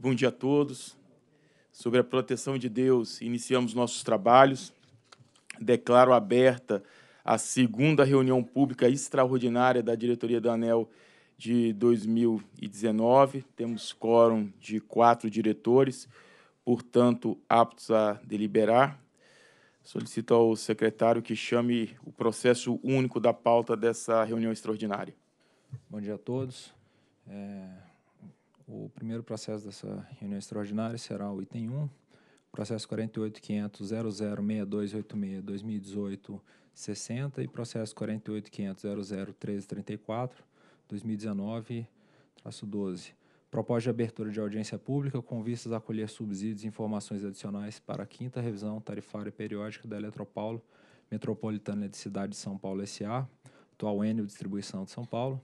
Bom dia a todos. Sobre a proteção de Deus, iniciamos nossos trabalhos. Declaro aberta a segunda reunião pública extraordinária da diretoria da ANEL de 2019. Temos quórum de quatro diretores, portanto, aptos a deliberar. Solicito ao secretário que chame o processo único da pauta dessa reunião extraordinária. Bom dia a todos. É o primeiro processo dessa reunião extraordinária será o item 1, processo 48.500.006286-2018-60 e processo 48.500.001334-2019-12. Proposta de abertura de audiência pública com vistas a colher subsídios e informações adicionais para a quinta revisão tarifária periódica da Eletropaulo Metropolitana de Cidade de São Paulo S.A., atual Enel Distribuição de São Paulo,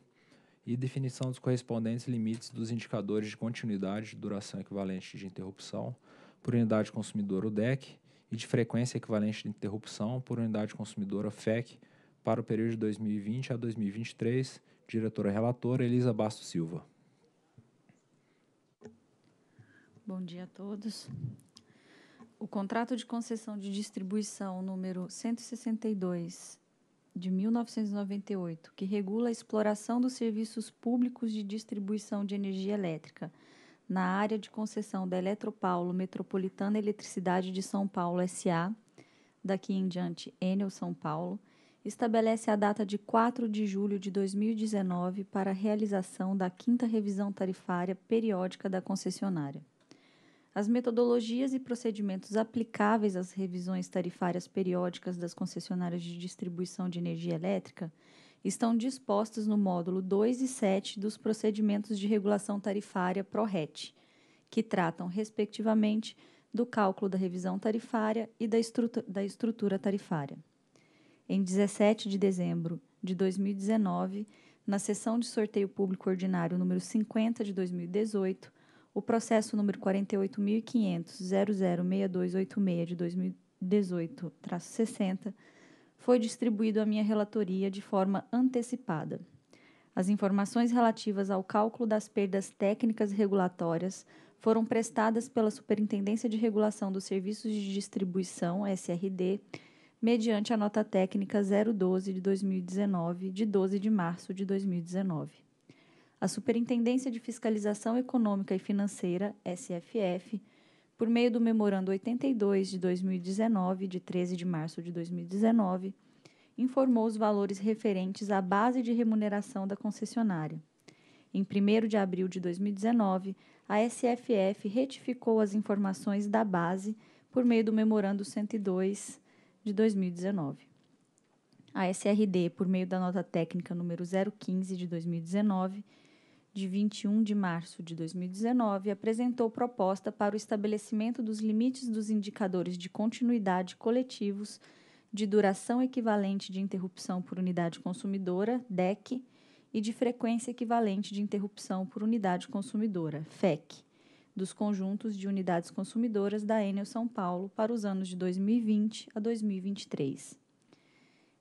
e definição dos correspondentes limites dos indicadores de continuidade de duração equivalente de interrupção por unidade consumidora, o DEC, e de frequência equivalente de interrupção por unidade consumidora, FEC, para o período de 2020 a 2023, diretora relatora Elisa Bastos Silva. Bom dia a todos. O contrato de concessão de distribuição número 162 de 1998, que regula a exploração dos serviços públicos de distribuição de energia elétrica na área de concessão da Eletropaulo Metropolitana Eletricidade de São Paulo SA, daqui em diante Enel São Paulo, estabelece a data de 4 de julho de 2019 para a realização da quinta revisão tarifária periódica da concessionária. As metodologias e procedimentos aplicáveis às revisões tarifárias periódicas das concessionárias de distribuição de energia elétrica estão dispostos no módulo 2 e 7 dos procedimentos de regulação tarifária PRORET, que tratam, respectivamente, do cálculo da revisão tarifária e da, estrutura, da estrutura tarifária. Em 17 de dezembro de 2019, na sessão de sorteio público ordinário número 50 de 2018, o processo número 48.500.006286 de 2018, 60, foi distribuído à minha relatoria de forma antecipada. As informações relativas ao cálculo das perdas técnicas regulatórias foram prestadas pela Superintendência de Regulação dos Serviços de Distribuição, SRD, mediante a nota técnica 012 de 2019, de 12 de março de 2019 a Superintendência de Fiscalização Econômica e Financeira, SFF, por meio do Memorando 82 de 2019, de 13 de março de 2019, informou os valores referentes à base de remuneração da concessionária. Em 1 de abril de 2019, a SFF retificou as informações da base por meio do Memorando 102 de 2019. A SRD, por meio da nota técnica número 015 de 2019, de 21 de março de 2019, apresentou proposta para o estabelecimento dos limites dos indicadores de continuidade coletivos de duração equivalente de interrupção por unidade consumidora, DEC, e de frequência equivalente de interrupção por unidade consumidora, FEC, dos conjuntos de unidades consumidoras da Enel São Paulo para os anos de 2020 a 2023.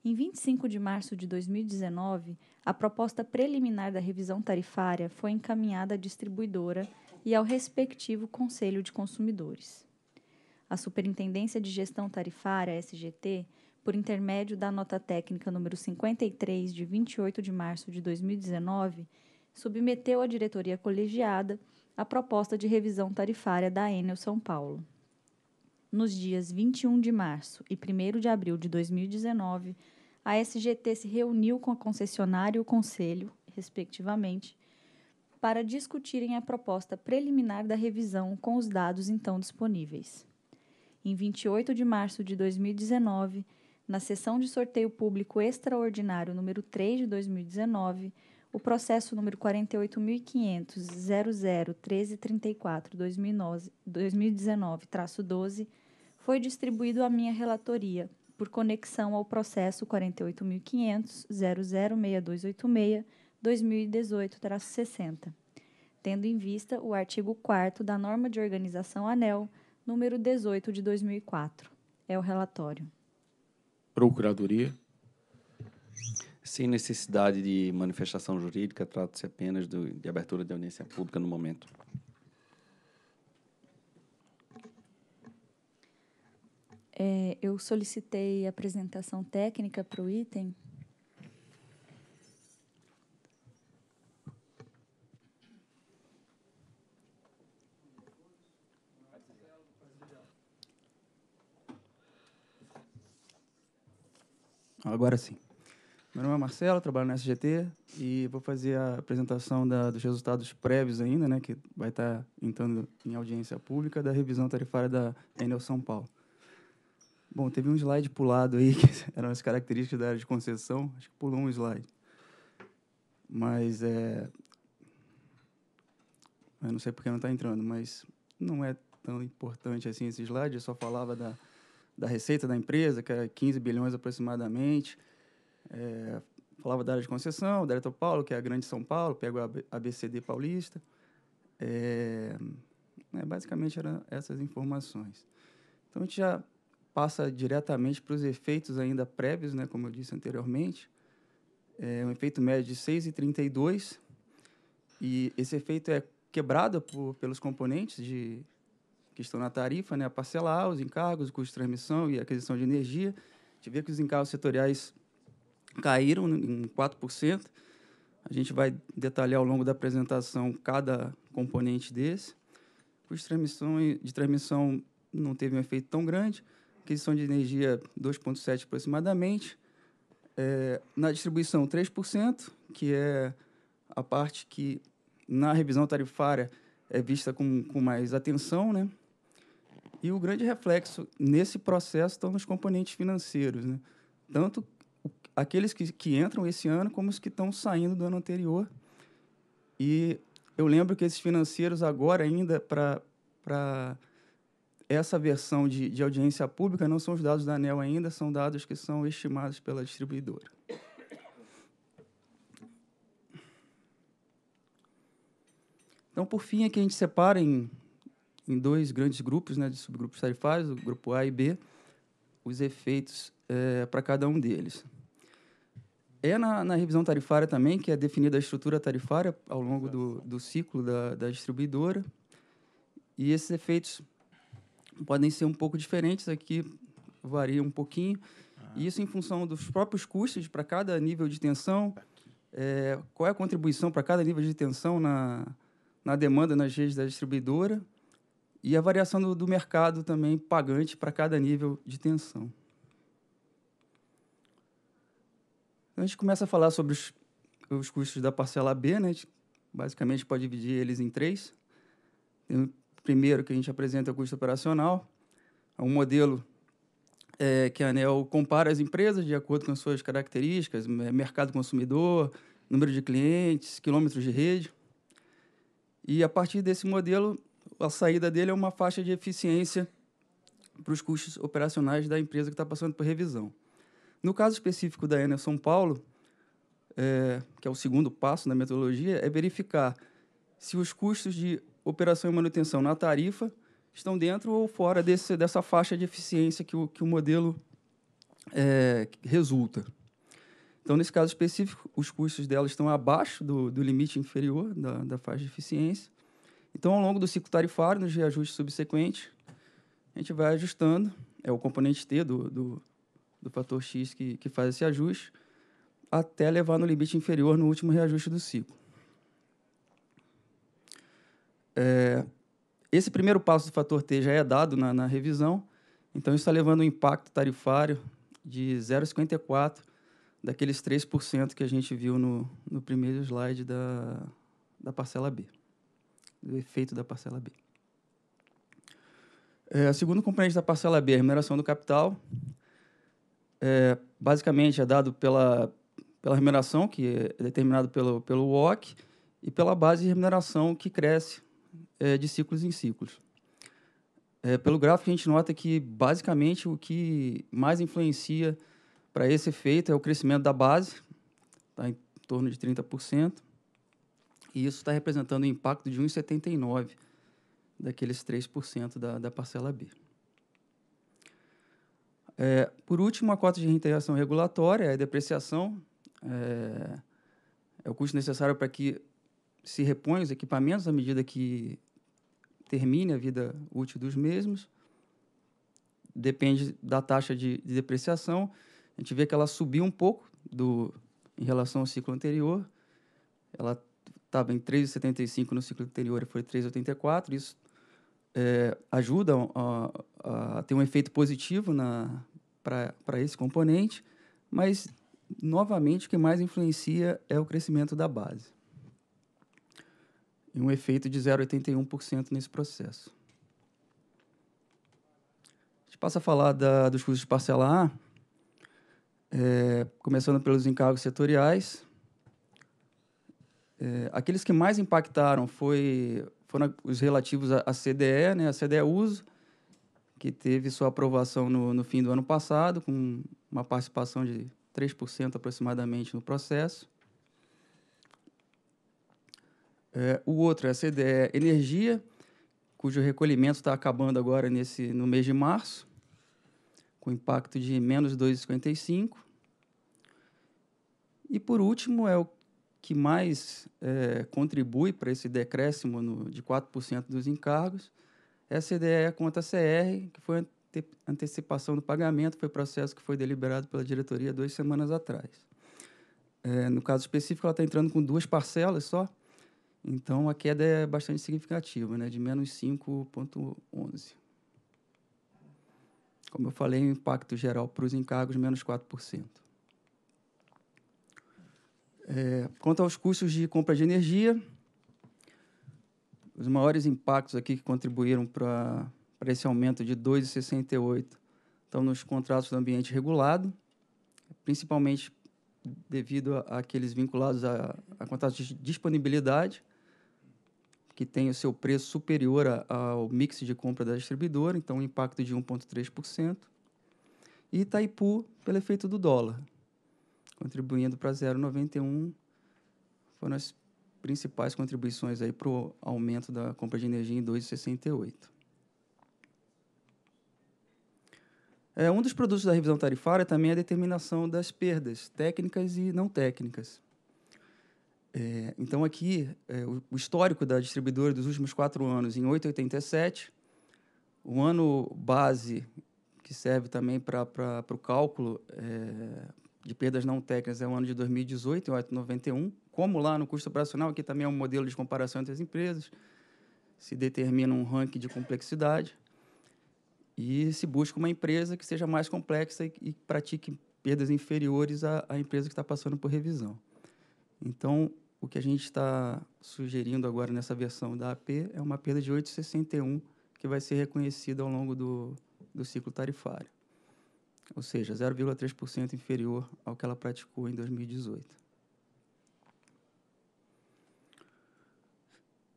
Em 25 de março de 2019, a proposta preliminar da revisão tarifária foi encaminhada à distribuidora e ao respectivo Conselho de Consumidores. A Superintendência de Gestão Tarifária, SGT, por intermédio da nota técnica número 53 de 28 de março de 2019, submeteu à diretoria colegiada a proposta de revisão tarifária da Enel São Paulo. Nos dias 21 de março e 1 de abril de 2019, a SGT se reuniu com a concessionária e o conselho, respectivamente, para discutirem a proposta preliminar da revisão com os dados então disponíveis. Em 28 de março de 2019, na sessão de sorteio público extraordinário número 3 de 2019, o processo número 48.500.001334-2019-12 foi distribuído à minha relatoria, por conexão ao processo 48.500.006286-2018-60, tendo em vista o artigo 4 da Norma de Organização ANEL, número 18 de 2004. É o relatório. Procuradoria. Sem necessidade de manifestação jurídica, trata-se apenas de abertura de audiência pública no momento. é, eu solicitei apresentação técnica para o item. Agora sim. Meu nome é Marcelo, trabalho na SGT e vou fazer a apresentação da, dos resultados prévios ainda, né, que vai estar entrando em audiência pública, da revisão tarifária da Enel São Paulo. Bom, teve um slide pulado aí, que eram as características da área de concessão. Acho que pulou um slide. Mas é. Eu não sei porque não está entrando, mas não é tão importante assim esse slide. Eu só falava da, da receita da empresa, que era 15 bilhões aproximadamente. É, falava da área de concessão, da Paulo, que é a Grande São Paulo, pego a ABCD paulista. É, é, basicamente eram essas informações. Então a gente já passa diretamente para os efeitos ainda prévios, né, como eu disse anteriormente. É um efeito médio de 6,32 e esse efeito é quebrado por, pelos componentes de, que estão na tarifa, né, a parcelar, ah, os encargos, o custo de transmissão e aquisição de energia. A gente vê que os encargos setoriais caíram em 4%. A gente vai detalhar ao longo da apresentação cada componente desse. O custo de transmissão, de transmissão não teve um efeito tão grande aquisição de energia 2,7% aproximadamente, é, na distribuição 3%, que é a parte que na revisão tarifária é vista com, com mais atenção, né? E o grande reflexo nesse processo estão nos componentes financeiros, né? Tanto aqueles que, que entram esse ano como os que estão saindo do ano anterior. E eu lembro que esses financeiros agora ainda para essa versão de, de audiência pública não são os dados da ANEL ainda, são dados que são estimados pela distribuidora. Então, por fim, é que a gente separa em, em dois grandes grupos, né, de subgrupos tarifários, o grupo A e B, os efeitos é, para cada um deles. É na, na, revisão tarifária também que é definida a estrutura tarifária ao longo do, do ciclo da, da distribuidora. E esses efeitos podem ser um pouco diferentes aqui, varia um pouquinho. Ah. Isso em função dos próprios custos para cada nível de tensão. Tá é, qual é a contribuição para cada nível de tensão na, na demanda nas redes da distribuidora e a variação do, do mercado também pagante para cada nível de tensão. Então, a gente começa a falar sobre os, os custos da parcela B, né? basicamente pode dividir eles em três primeiro que a gente apresenta é o custo operacional, é um modelo é, que a ANEL compara as empresas de acordo com as suas características, é, mercado consumidor, número de clientes, quilômetros de rede. E a partir desse modelo, a saída dele é uma faixa de eficiência para os custos operacionais da empresa que está passando por revisão. No caso específico da Enel São Paulo, é, que é o segundo passo na metodologia, é verificar se os custos de operação e manutenção na tarifa estão dentro ou fora desse, dessa faixa de eficiência que o, que o modelo é, resulta. Então, nesse caso específico, os custos dela estão abaixo do, do limite inferior da, da, faixa de eficiência. Então, ao longo do ciclo tarifário, nos reajustes subsequentes, a gente vai ajustando, é o componente T do, do, do fator X que, que faz esse ajuste, até levar no limite inferior no último reajuste do ciclo. É, esse primeiro passo do fator T já é dado na, na revisão, então isso está levando um impacto tarifário de 0,54 daqueles 3% que a gente viu no, no primeiro slide da, da parcela B, do efeito da parcela B. É, segundo componente da parcela B é a remuneração do capital. É, basicamente é dado pela, pela remuneração, que é determinado pelo, pelo WOC, e pela base de remuneração que cresce é, de ciclos em ciclos. É, pelo gráfico, a gente nota que, basicamente, o que mais influencia para esse efeito é o crescimento da base, tá em torno de 30%, e isso está representando o um impacto de 1,79% daqueles 3% da, da parcela B. É, por último, a cota de reintegração regulatória é a depreciação, é, é o custo necessário para que se repõem os equipamentos à medida que termine a vida útil dos mesmos. Depende da taxa de, de depreciação. A gente vê que ela subiu um pouco do, em relação ao ciclo anterior. Ela estava em 3,75 no ciclo anterior e foi 3,84. Isso é, ajuda a, a, ter um efeito positivo para esse componente, mas, novamente, o que mais influencia é o crescimento da base e um efeito de 0,81% nesse processo. A gente passa a falar da, dos custos de parcela A, é, começando pelos encargos setoriais. É, aqueles que mais impactaram foi, foram os relativos à CDE, né, a CDE Uso, que teve sua aprovação no, no fim do ano passado, com uma participação de 3% aproximadamente no processo. É, o outro, essa ideia CDE é energia, cujo recolhimento está acabando agora nesse, no mês de março, com impacto de menos 2,55. E, por último, é o que mais é, contribui para esse decréscimo no, de 4% dos encargos. Essa ideia é a conta CR, que foi ante, antecipação do pagamento, foi processo que foi deliberado pela diretoria duas semanas atrás. É, no caso específico, ela está entrando com duas parcelas só, então, a queda é bastante significativa, né? de menos 5,11. Como eu falei, o impacto geral para os encargos, menos 4%. É, quanto aos custos de compra de energia, os maiores impactos aqui que contribuíram para esse aumento de 2,68 estão nos contratos do ambiente regulado, principalmente devido àqueles vinculados a, a contratos de disponibilidade, que tem o seu preço superior a, ao mix de compra da distribuidora, então um impacto de 1,3%. E Itaipu, pelo efeito do dólar, contribuindo para 0,91. Foram as principais contribuições para o aumento da compra de energia em 2,68. É, um dos produtos da revisão tarifária também é a determinação das perdas técnicas e não técnicas. É, então, aqui, é, o, o, histórico da distribuidora dos últimos quatro anos, em 8,87, o ano base, que serve também para o cálculo é, de perdas não técnicas, é o ano de 2018, em 8,91. Como lá no custo operacional, aqui também é um modelo de comparação entre as empresas, se determina um ranking de complexidade e se busca uma empresa que seja mais complexa e, e pratique perdas inferiores à, à empresa que está passando por revisão. Então, o que a gente está sugerindo agora nessa versão da AP é uma perda de 8,61 que vai ser reconhecida ao longo do, do ciclo tarifário, ou seja, 0,3% inferior ao que ela praticou em 2018.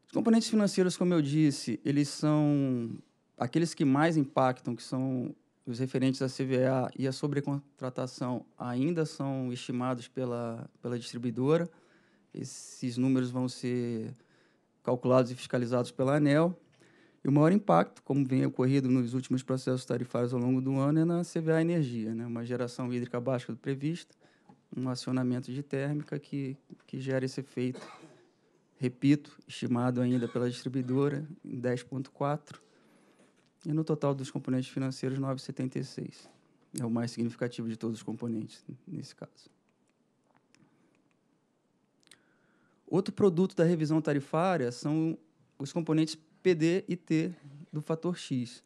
Os componentes financeiros, como eu disse, eles são aqueles que mais impactam, que são os referentes à CVA e à sobrecontratação, ainda são estimados pela, pela distribuidora. Esses números vão ser calculados e fiscalizados pela ANEL. E o maior impacto, como vem ocorrido nos últimos processos tarifários ao longo do ano, é na CVA Energia, né? uma geração hídrica abaixo do previsto, um acionamento de térmica que, que gera esse efeito, repito, estimado ainda pela distribuidora em 10,4%, e no total dos componentes financeiros, 9,76%. É o mais significativo de todos os componentes nesse caso. Outro produto da revisão tarifária são os componentes PD e T do fator X.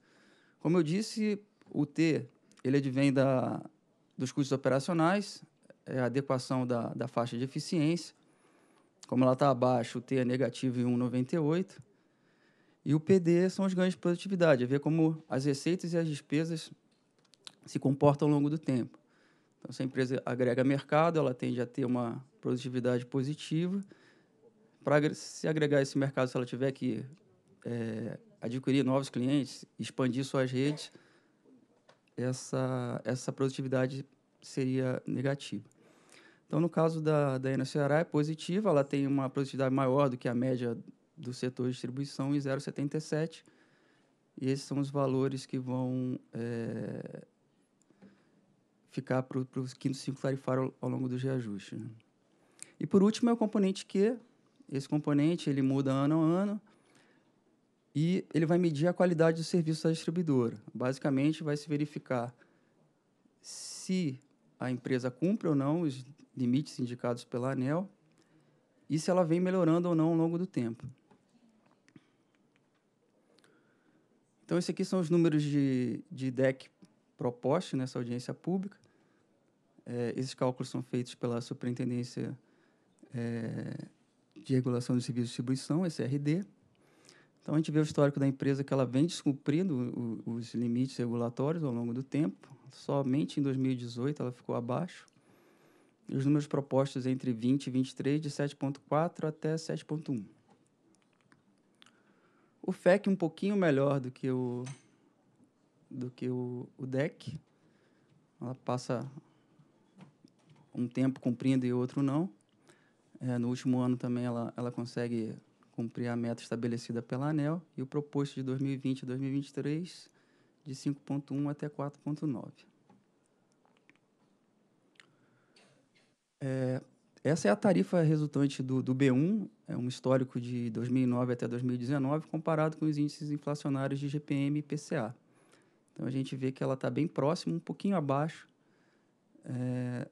Como eu disse, o T ele advém é da, dos custos operacionais, é a adequação da, da faixa de eficiência. Como ela está abaixo, o T é negativo em 1,98. E o PD são os ganhos de produtividade, é ver como as receitas e as despesas se comportam ao longo do tempo. Então, se a empresa agrega mercado, ela tende a ter uma produtividade positiva para se agregar a esse mercado, se ela tiver que é, adquirir novos clientes, expandir suas redes, essa, essa produtividade seria negativa. Então, no caso da, da Ena Ceará, é positiva, ela tem uma produtividade maior do que a média do setor de distribuição em 0,77. E esses são os valores que vão é, ficar para os quinto ciclo tarifário ao, ao longo dos reajustes. Né? E, por último, é o componente Q, esse componente ele muda ano a ano e ele vai medir a qualidade do serviço da distribuidora. Basicamente, vai se verificar se a empresa cumpre ou não os limites indicados pela ANEL e se ela vem melhorando ou não ao longo do tempo. Então, esses aqui são os números de, de DEC propostos nessa audiência pública. É, esses cálculos são feitos pela Superintendência é, de Regulação de Serviços de Distribuição, SRD. Então, a gente vê o histórico da empresa que ela vem descumprindo os limites regulatórios ao longo do tempo. Somente em 2018 ela ficou abaixo. E os números propostos entre 20 e 23, de 7,4 até 7,1. O FEC um pouquinho melhor do que o, do que o, o DEC. Ela passa um tempo cumprindo e outro não. É, no último ano também ela, ela consegue cumprir a meta estabelecida pela ANEL e o proposto de 2020 e 2023 de 5.1 até 4.9. É, essa é a tarifa resultante do, do, B1, é um histórico de 2009 até 2019, comparado com os índices inflacionários de GPM e PCA. Então a gente vê que ela está bem próximo, um pouquinho abaixo é,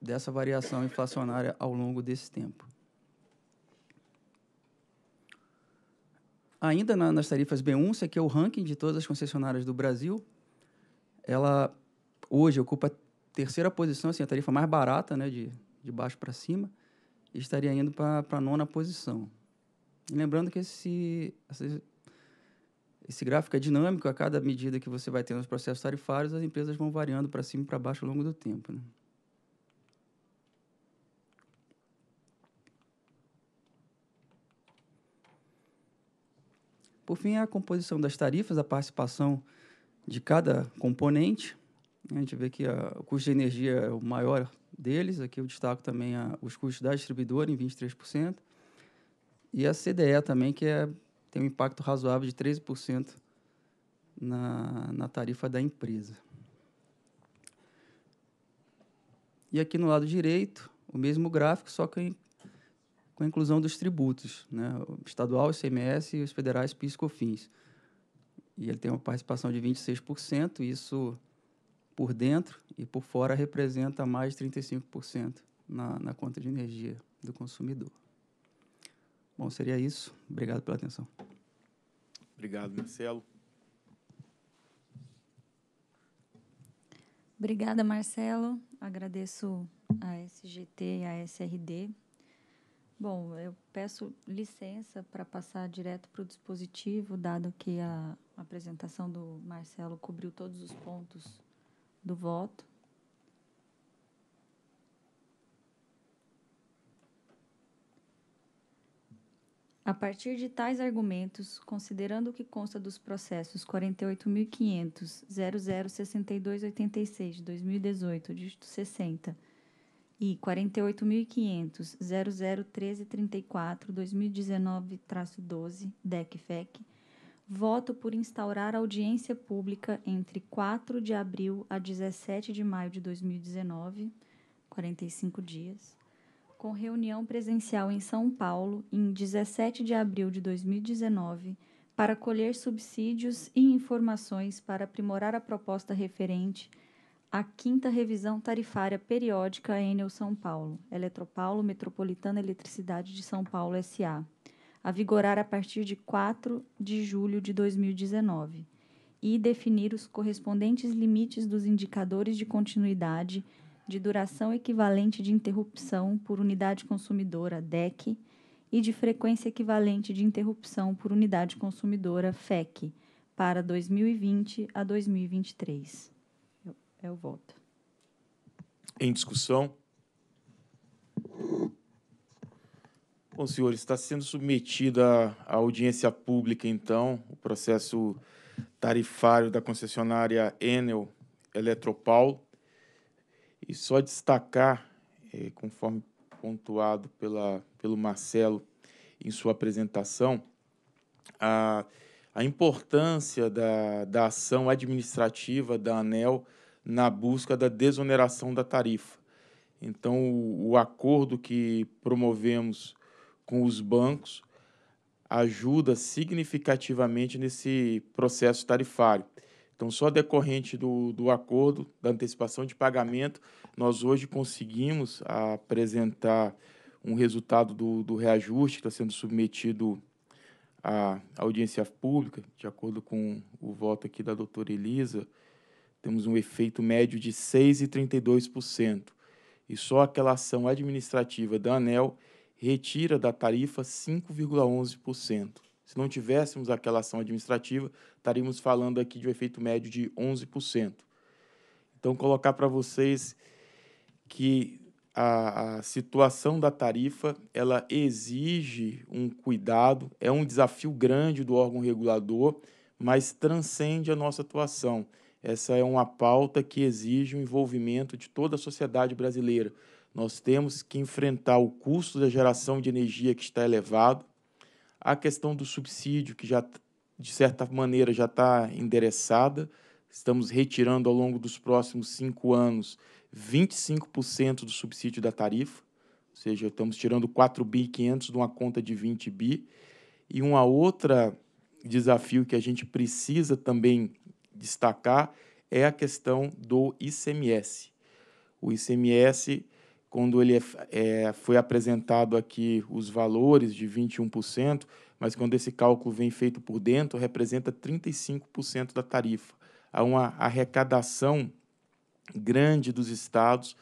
dessa variação inflacionária ao longo desse tempo. Ainda na, nas tarifas B1, isso aqui é o ranking de todas as concessionárias do Brasil. Ela hoje ocupa a terceira posição, assim, a tarifa mais barata, né, de, de baixo para cima, e estaria indo para a nona posição. E lembrando que esse, esse, esse gráfico é dinâmico, a cada medida que você vai tendo nos processos tarifários, as empresas vão variando para cima e para baixo ao longo do tempo. Né? Por fim, a composição das tarifas, a participação de cada componente. A gente vê que a, ah, o custo de energia é o maior deles. Aqui eu destaco também a, ah, os custos da distribuidora em 23%. E a CDE também, que é, tem um impacto razoável de 13% na, na tarifa da empresa. E aqui no lado direito, o mesmo gráfico, só que com a inclusão dos tributos, né? O estadual, o ICMS e os federais PIS COFINS. E ele tem uma participação de 26%, isso por dentro e por fora representa mais de 35% na, na conta de energia do consumidor. Bom, seria isso. Obrigado pela atenção. Obrigado, Marcelo. Obrigada, Marcelo. Agradeço a SGT e a SRD Bom, eu peço licença para passar direto para o dispositivo, dado que a apresentação do Marcelo cobriu todos os pontos do voto. A partir de tais argumentos, considerando o que consta dos processos 48.500, de 2018, dígito 60, e 48.500.001334-2019-12, DECFEC, voto por instaurar audiência pública entre 4 de abril a 17 de maio de 2019, 45 dias, com reunião presencial em São Paulo em 17 de abril de 2019, para colher subsídios e informações para aprimorar a proposta referente a quinta revisão tarifária periódica Enel São Paulo, Eletropaulo Metropolitana Eletricidade de São Paulo S.A., a vigorar a partir de 4 de julho de 2019, e definir os correspondentes limites dos indicadores de continuidade de duração equivalente de interrupção por unidade consumidora DEC e de frequência equivalente de interrupção por unidade consumidora FEC para 2020 a 2023. É o voto. Em discussão? Bom, senhores, está sendo submetida à audiência pública, então, o processo tarifário da concessionária Enel Eletropaulo. E só destacar, eh, conforme pontuado pela, pelo Marcelo em sua apresentação, a, a importância da, da ação administrativa da ANEL na busca da desoneração da tarifa. Então, o, o acordo que promovemos com os bancos ajuda significativamente nesse processo tarifário. Então, só decorrente do, do acordo, da antecipação de pagamento, nós hoje conseguimos apresentar um resultado do, do reajuste que está sendo submetido à audiência pública, de acordo com o voto aqui da doutora Elisa, temos um efeito médio de 6,32%. E só aquela ação administrativa da ANEL retira da tarifa 5,11%. Se não tivéssemos aquela ação administrativa, estaríamos falando aqui de um efeito médio de 11%. Então, colocar para vocês que a, a, situação da tarifa ela exige um cuidado, é um desafio grande do órgão regulador, mas transcende a nossa atuação. Essa é uma pauta que exige o envolvimento de toda a sociedade brasileira. Nós temos que enfrentar o custo da geração de energia que está elevado, a questão do subsídio, que já, de certa maneira, já está endereçada. Estamos retirando ao longo dos próximos cinco anos 25% do subsídio da tarifa, ou seja, estamos tirando 4 bi de uma conta de 20 bi. E uma outra desafio que a gente precisa também destacar é a questão do ICMS. O ICMS, quando ele é, é, foi apresentado aqui os valores de 21%, mas quando esse cálculo vem feito por dentro, representa 35% da tarifa. Há uma arrecadação grande dos estados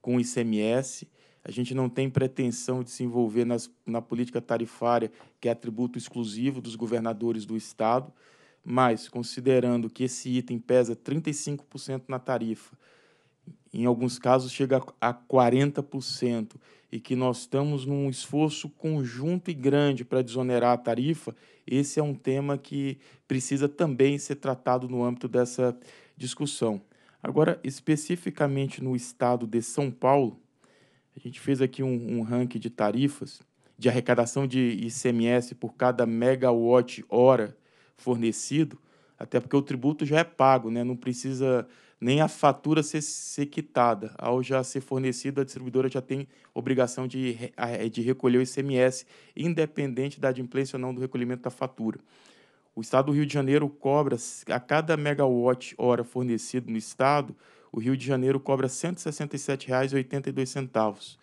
com ICMS. A gente não tem pretensão de se envolver nas, na política tarifária, que é atributo exclusivo dos governadores do estado mas considerando que esse item pesa 35% na tarifa, em alguns casos chega a 40%, e que nós estamos num esforço conjunto e grande para desonerar a tarifa, esse é um tema que precisa também ser tratado no âmbito dessa discussão. Agora, especificamente no estado de São Paulo, a gente fez aqui um, um ranking de tarifas de arrecadação de ICMS por cada megawatt hora fornecido, até porque o tributo já é pago, né? não precisa nem a fatura ser, ser quitada. Ao já ser fornecido, a distribuidora já tem obrigação de, é, de recolher o ICMS, independente da adimplência ou não do recolhimento da fatura. O Estado do Rio de Janeiro cobra, a cada megawatt-hora fornecido no Estado, o Rio de Janeiro cobra R$ 167,82.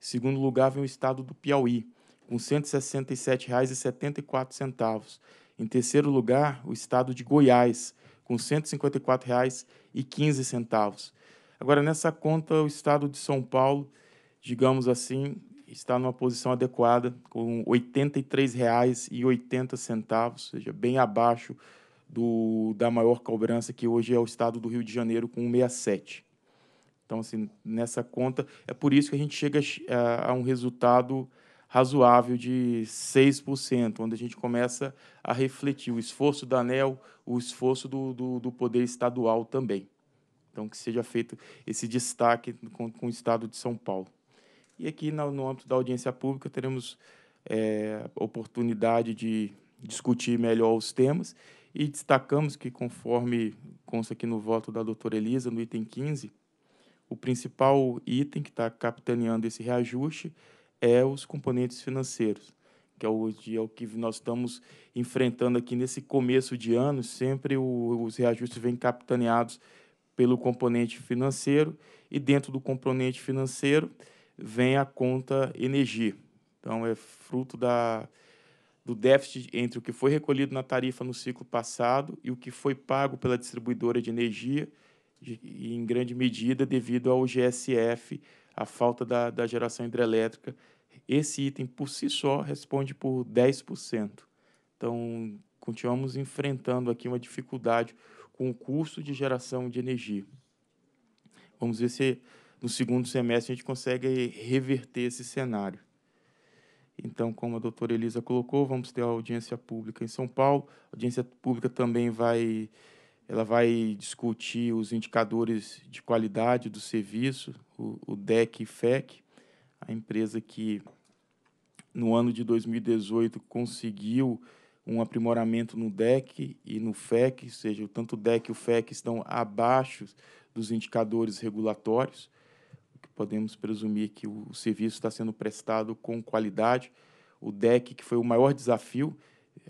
Segundo lugar vem o Estado do Piauí, com R$ 167,74. Em terceiro lugar, o estado de Goiás, com R$ 154,15. Agora, nessa conta, o estado de São Paulo, digamos assim, está numa posição adequada, com R$ 83,80, ou seja, bem abaixo do, da maior cobrança, que hoje é o estado do Rio de Janeiro, com 1,67. Então, assim, nessa conta, é por isso que a gente chega a, eh, a um resultado razoável de 6%, onde a gente começa a refletir o esforço da ANEL, o esforço do, do, do poder estadual também. Então, que seja feito esse destaque com, com o Estado de São Paulo. E aqui, no, no âmbito da audiência pública, teremos é, oportunidade de discutir melhor os temas e destacamos que, conforme consta aqui no voto da doutora Elisa, no item 15, o principal item que está capitaneando esse reajuste é os componentes financeiros, que é o, é o que nós estamos enfrentando aqui nesse começo de ano. Sempre o, os reajustes vêm capitaneados pelo componente financeiro e dentro do componente financeiro vem a conta energia. Então é fruto da, do déficit entre o que foi recolhido na tarifa no ciclo passado e o que foi pago pela distribuidora de energia, em grande medida devido ao GSF a falta da, da geração hidrelétrica. Esse item, por si só, responde por 10%. Então, continuamos enfrentando aqui uma dificuldade com o custo de geração de energia. Vamos ver se no segundo semestre a gente consegue reverter esse cenário. Então, como a doutora Elisa colocou, vamos ter a audiência pública em São Paulo. A audiência pública também vai ela vai discutir os indicadores de qualidade do serviço, o, o DEC e FEC, a empresa que no ano de 2018 conseguiu um aprimoramento no DEC e no FEC, ou seja, tanto o DEC e o FEC estão abaixo dos indicadores regulatórios, podemos presumir que o serviço está sendo prestado com qualidade. O DEC, que foi o maior desafio,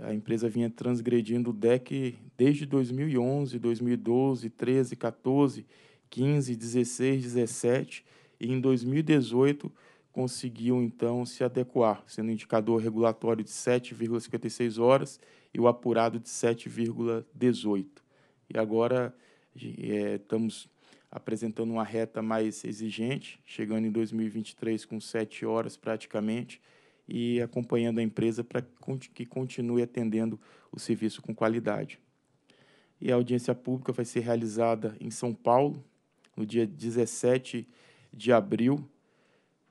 a empresa vinha transgredindo o DEC desde 2011, 2012, 13, 14, 15, 16, 17 e em 2018 conseguiu então se adequar, sendo indicador regulatório de 7,56 horas e o apurado de 7,18. E agora é, estamos apresentando uma reta mais exigente, chegando em 2023 com 7 horas praticamente e acompanhando a empresa para que continue atendendo o serviço com qualidade. E a audiência pública vai ser realizada em São Paulo, no dia 17 de abril.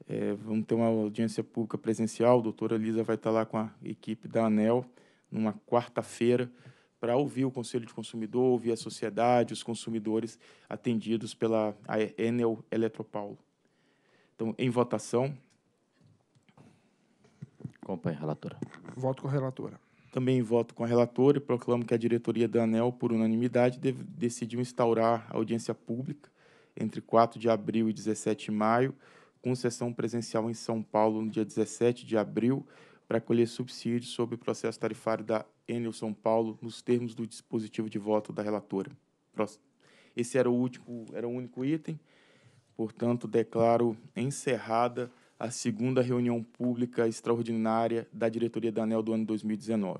É, vamos ter uma audiência pública presencial. A doutora Lisa vai estar lá com a equipe da ANEL, numa quarta-feira, para ouvir o Conselho de Consumidor, ouvir a sociedade, os consumidores atendidos pela Enel Eletropaulo. Então, em votação, Acompanho, relatora. Voto com a relatora. Também voto com a relatora e proclamo que a diretoria da ANEL, por unanimidade, decidiu instaurar a audiência pública entre 4 de abril e 17 de maio, com sessão presencial em São Paulo no dia 17 de abril, para colher subsídios sobre o processo tarifário da Enel São Paulo, nos termos do dispositivo de voto da relatora. Esse era o último, era o único item. Portanto, declaro encerrada a segunda reunião pública extraordinária da diretoria da ANEL do ano 2019.